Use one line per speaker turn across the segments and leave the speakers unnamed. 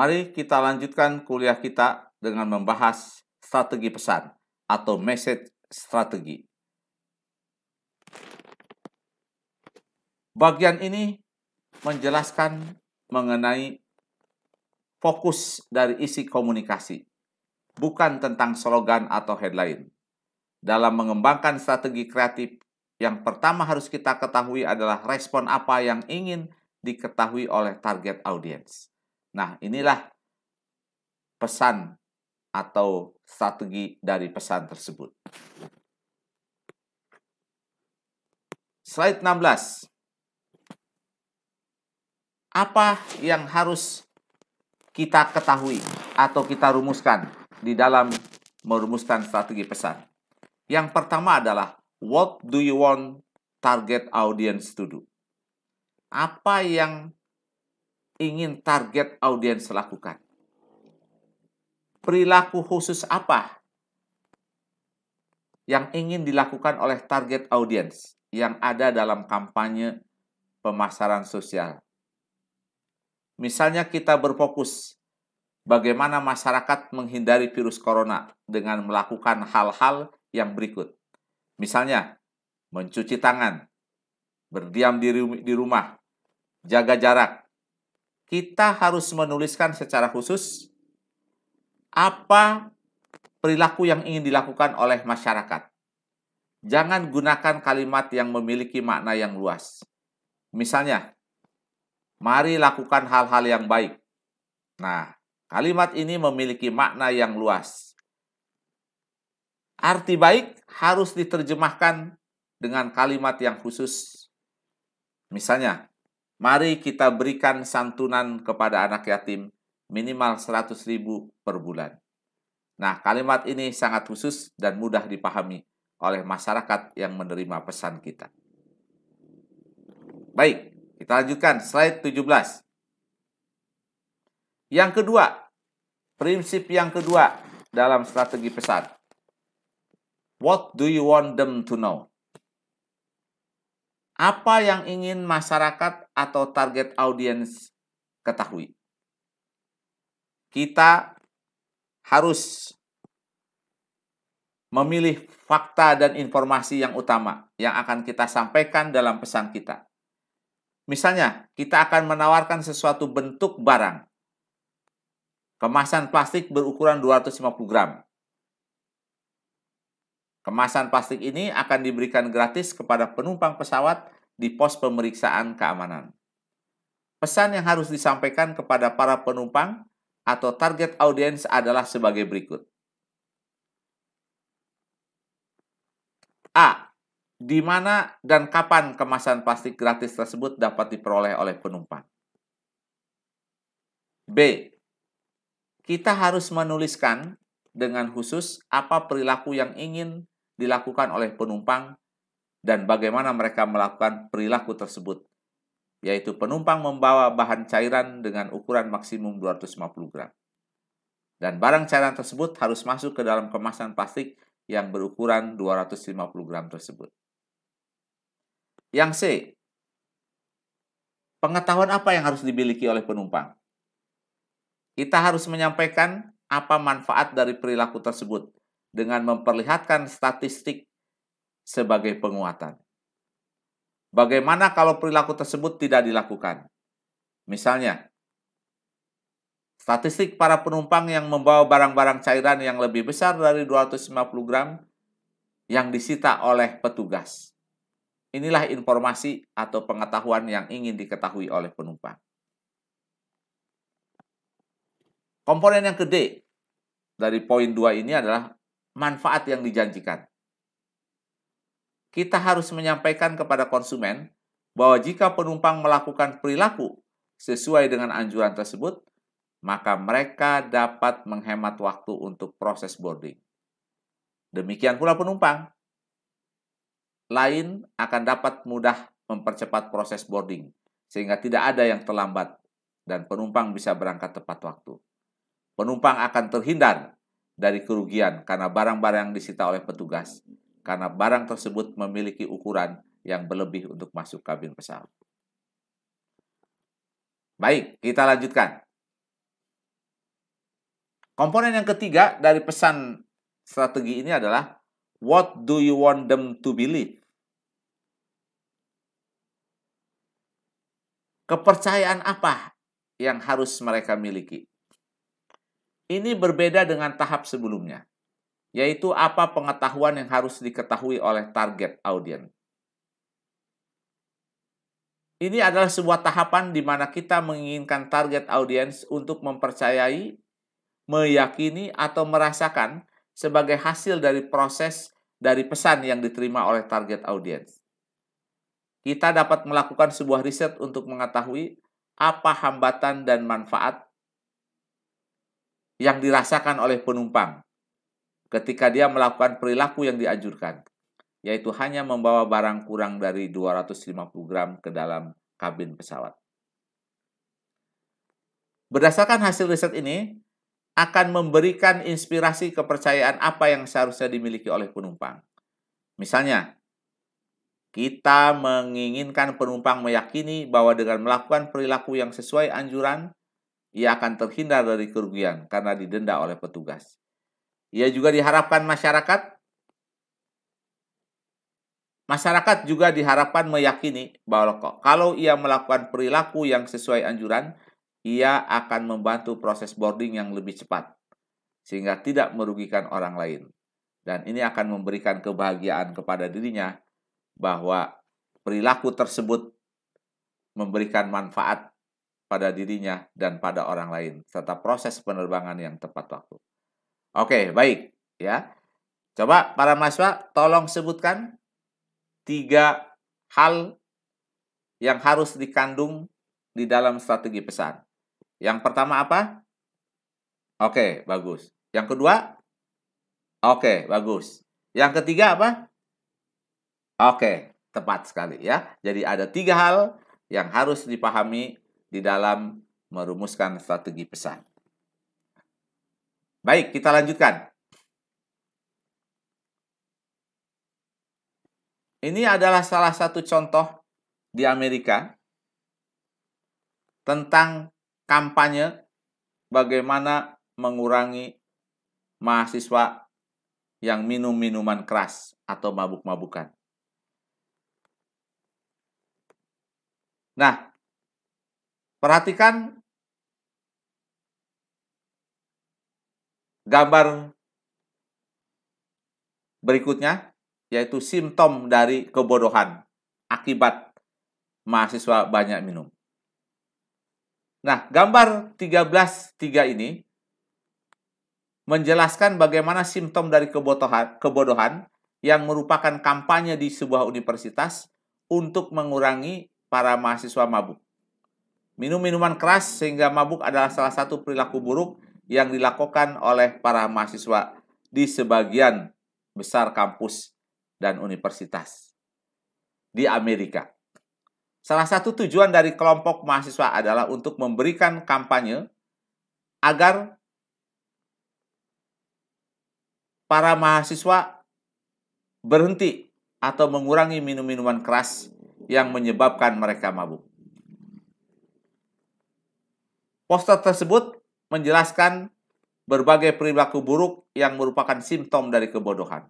Mari kita lanjutkan kuliah kita dengan membahas strategi pesan atau message strategi. Bagian ini menjelaskan mengenai fokus dari isi komunikasi, bukan tentang slogan atau headline. Dalam mengembangkan strategi kreatif, yang pertama harus kita ketahui adalah respon apa yang ingin diketahui oleh target audiens. Nah, inilah pesan atau strategi dari pesan tersebut. Slide 16. Apa yang harus kita ketahui atau kita rumuskan di dalam merumuskan strategi pesan? Yang pertama adalah what do you want target audience to do? Apa yang ingin target audiens lakukan? Perilaku khusus apa yang ingin dilakukan oleh target audiens yang ada dalam kampanye pemasaran sosial? Misalnya kita berfokus bagaimana masyarakat menghindari virus corona dengan melakukan hal-hal yang berikut. Misalnya, mencuci tangan, berdiam di, di rumah, jaga jarak, kita harus menuliskan secara khusus apa perilaku yang ingin dilakukan oleh masyarakat. Jangan gunakan kalimat yang memiliki makna yang luas. Misalnya, mari lakukan hal-hal yang baik. Nah, kalimat ini memiliki makna yang luas. Arti baik harus diterjemahkan dengan kalimat yang khusus. Misalnya, Mari kita berikan santunan kepada anak yatim minimal 100 ribu per bulan. Nah, kalimat ini sangat khusus dan mudah dipahami oleh masyarakat yang menerima pesan kita. Baik, kita lanjutkan slide 17. Yang kedua, prinsip yang kedua dalam strategi pesan. What do you want them to know? Apa yang ingin masyarakat atau target audiens ketahui? Kita harus memilih fakta dan informasi yang utama yang akan kita sampaikan dalam pesan kita. Misalnya, kita akan menawarkan sesuatu bentuk barang. Kemasan plastik berukuran 250 gram. Kemasan plastik ini akan diberikan gratis kepada penumpang pesawat di pos pemeriksaan keamanan. Pesan yang harus disampaikan kepada para penumpang atau target audiens adalah sebagai berikut. A. Di mana dan kapan kemasan plastik gratis tersebut dapat diperoleh oleh penumpang? B. Kita harus menuliskan dengan khusus apa perilaku yang ingin dilakukan oleh penumpang dan bagaimana mereka melakukan perilaku tersebut, yaitu penumpang membawa bahan cairan dengan ukuran maksimum 250 gram. Dan barang cairan tersebut harus masuk ke dalam kemasan plastik yang berukuran 250 gram tersebut. Yang C. Pengetahuan apa yang harus dimiliki oleh penumpang? Kita harus menyampaikan apa manfaat dari perilaku tersebut, dengan memperlihatkan statistik sebagai penguatan. Bagaimana kalau perilaku tersebut tidak dilakukan? Misalnya, statistik para penumpang yang membawa barang-barang cairan yang lebih besar dari 250 gram yang disita oleh petugas. Inilah informasi atau pengetahuan yang ingin diketahui oleh penumpang. Komponen yang gede dari poin 2 ini adalah manfaat yang dijanjikan. Kita harus menyampaikan kepada konsumen bahwa jika penumpang melakukan perilaku sesuai dengan anjuran tersebut, maka mereka dapat menghemat waktu untuk proses boarding. Demikian pula penumpang lain akan dapat mudah mempercepat proses boarding, sehingga tidak ada yang terlambat dan penumpang bisa berangkat tepat waktu. Penumpang akan terhindar dari kerugian karena barang-barang yang disita oleh petugas, karena barang tersebut memiliki ukuran yang berlebih untuk masuk kabin pesawat. Baik, kita lanjutkan. Komponen yang ketiga dari pesan strategi ini adalah what do you want them to believe? Kepercayaan apa yang harus mereka miliki? Ini berbeda dengan tahap sebelumnya, yaitu apa pengetahuan yang harus diketahui oleh target audiens. Ini adalah sebuah tahapan di mana kita menginginkan target audiens untuk mempercayai, meyakini, atau merasakan sebagai hasil dari proses dari pesan yang diterima oleh target audiens. Kita dapat melakukan sebuah riset untuk mengetahui apa hambatan dan manfaat yang dirasakan oleh penumpang ketika dia melakukan perilaku yang dianjurkan, yaitu hanya membawa barang kurang dari 250 gram ke dalam kabin pesawat. Berdasarkan hasil riset ini, akan memberikan inspirasi kepercayaan apa yang seharusnya dimiliki oleh penumpang. Misalnya, kita menginginkan penumpang meyakini bahwa dengan melakukan perilaku yang sesuai anjuran, ia akan terhindar dari kerugian karena didenda oleh petugas. Ia juga diharapkan masyarakat Masyarakat juga diharapkan meyakini bahwa kalau ia melakukan perilaku yang sesuai anjuran, ia akan membantu proses boarding yang lebih cepat, sehingga tidak merugikan orang lain. Dan ini akan memberikan kebahagiaan kepada dirinya bahwa perilaku tersebut memberikan manfaat pada dirinya dan pada orang lain, serta proses penerbangan yang tepat waktu. Oke, baik ya. Coba para mahasiswa tolong sebutkan tiga hal yang harus dikandung di dalam strategi pesan. Yang pertama apa? Oke, bagus. Yang kedua? Oke, bagus. Yang ketiga apa? Oke, tepat sekali ya. Jadi ada tiga hal yang harus dipahami di dalam merumuskan strategi pesan. Baik, kita lanjutkan. Ini adalah salah satu contoh di Amerika tentang kampanye bagaimana mengurangi mahasiswa yang minum minuman keras atau mabuk-mabukan. Nah, Perhatikan gambar berikutnya, yaitu simptom dari kebodohan akibat mahasiswa banyak minum. Nah, gambar 13.3 ini menjelaskan bagaimana simptom dari kebodohan, kebodohan yang merupakan kampanye di sebuah universitas untuk mengurangi para mahasiswa mabuk. Minum minuman keras sehingga mabuk adalah salah satu perilaku buruk yang dilakukan oleh para mahasiswa di sebagian besar kampus dan universitas di Amerika. Salah satu tujuan dari kelompok mahasiswa adalah untuk memberikan kampanye agar para mahasiswa berhenti atau mengurangi minum-minuman keras yang menyebabkan mereka mabuk. Poster tersebut menjelaskan berbagai perilaku buruk yang merupakan simptom dari kebodohan.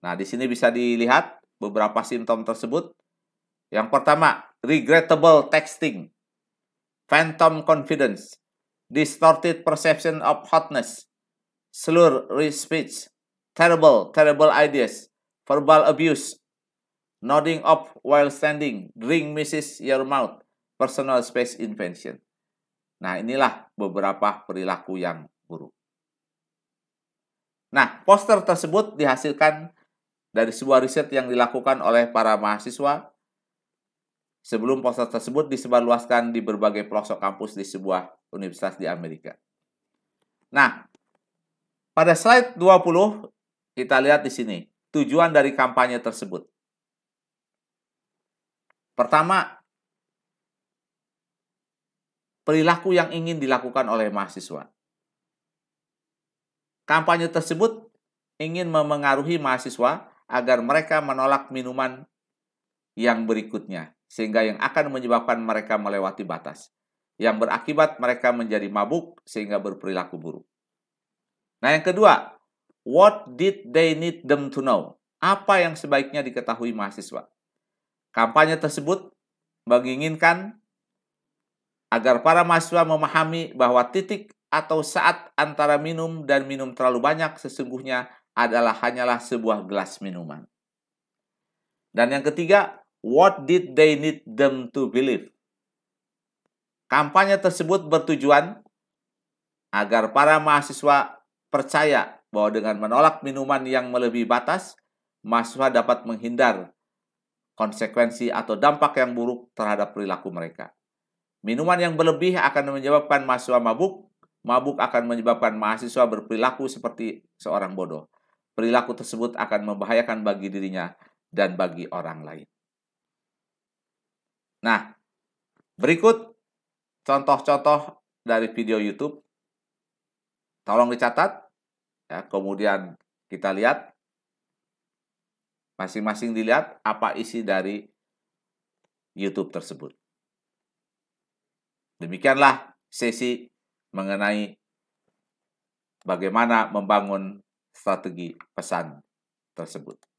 Nah, di sini bisa dilihat beberapa simptom tersebut. Yang pertama, regrettable texting, phantom confidence, distorted perception of hotness, slur speech, terrible, terrible ideas, verbal abuse, nodding off while standing, drink misses your mouth, personal space invention. Nah, inilah beberapa perilaku yang buruk. Nah, poster tersebut dihasilkan dari sebuah riset yang dilakukan oleh para mahasiswa sebelum poster tersebut disebarluaskan di berbagai pelosok kampus di sebuah universitas di Amerika. Nah, pada slide 20 kita lihat di sini tujuan dari kampanye tersebut. Pertama, perilaku yang ingin dilakukan oleh mahasiswa. Kampanye tersebut ingin memengaruhi mahasiswa agar mereka menolak minuman yang berikutnya, sehingga yang akan menyebabkan mereka melewati batas, yang berakibat mereka menjadi mabuk sehingga berperilaku buruk. Nah, yang kedua, what did they need them to know? Apa yang sebaiknya diketahui mahasiswa? Kampanye tersebut menginginkan agar para mahasiswa memahami bahwa titik atau saat antara minum dan minum terlalu banyak sesungguhnya adalah hanyalah sebuah gelas minuman. Dan yang ketiga, what did they need them to believe? Kampanye tersebut bertujuan agar para mahasiswa percaya bahwa dengan menolak minuman yang melebihi batas, mahasiswa dapat menghindar konsekuensi atau dampak yang buruk terhadap perilaku mereka. Minuman yang berlebih akan menyebabkan mahasiswa mabuk. Mabuk akan menyebabkan mahasiswa berperilaku seperti seorang bodoh. Perilaku tersebut akan membahayakan bagi dirinya dan bagi orang lain. Nah, berikut contoh-contoh dari video YouTube. Tolong dicatat. Ya, kemudian kita lihat masing-masing dilihat apa isi dari YouTube tersebut. Demikianlah sesi mengenai bagaimana membangun strategi pesan tersebut.